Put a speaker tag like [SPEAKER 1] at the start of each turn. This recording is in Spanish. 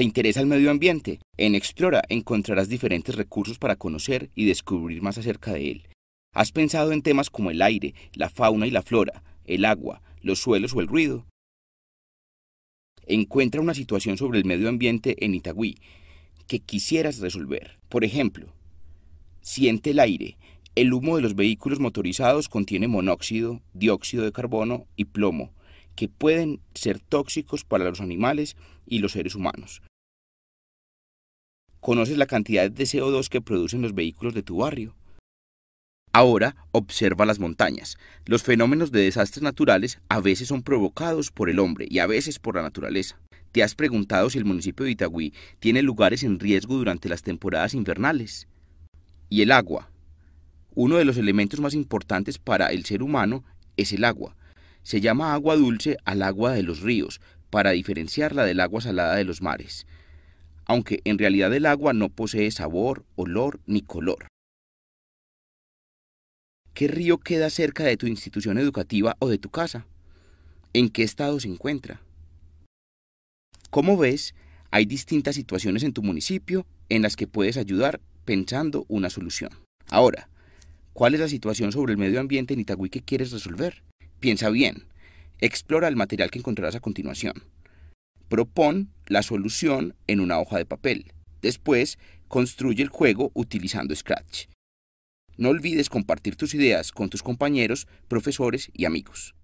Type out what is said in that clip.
[SPEAKER 1] ¿Te interesa el medio ambiente? En Explora encontrarás diferentes recursos para conocer y descubrir más acerca de él. ¿Has pensado en temas como el aire, la fauna y la flora, el agua, los suelos o el ruido? Encuentra una situación sobre el medio ambiente en Itagüí que quisieras resolver. Por ejemplo, siente el aire. El humo de los vehículos motorizados contiene monóxido, dióxido de carbono y plomo, que pueden ser tóxicos para los animales y los seres humanos conoces la cantidad de CO2 que producen los vehículos de tu barrio. Ahora observa las montañas. Los fenómenos de desastres naturales a veces son provocados por el hombre y a veces por la naturaleza. ¿Te has preguntado si el municipio de Itagüí tiene lugares en riesgo durante las temporadas invernales? Y el agua. Uno de los elementos más importantes para el ser humano es el agua. Se llama agua dulce al agua de los ríos, para diferenciarla del agua salada de los mares aunque en realidad el agua no posee sabor, olor ni color. ¿Qué río queda cerca de tu institución educativa o de tu casa? ¿En qué estado se encuentra? Como ves, hay distintas situaciones en tu municipio en las que puedes ayudar pensando una solución. Ahora, ¿cuál es la situación sobre el medio ambiente en Itagüí que quieres resolver? Piensa bien. Explora el material que encontrarás a continuación. Propón la solución en una hoja de papel. Después, construye el juego utilizando Scratch. No olvides compartir tus ideas con tus compañeros, profesores y amigos.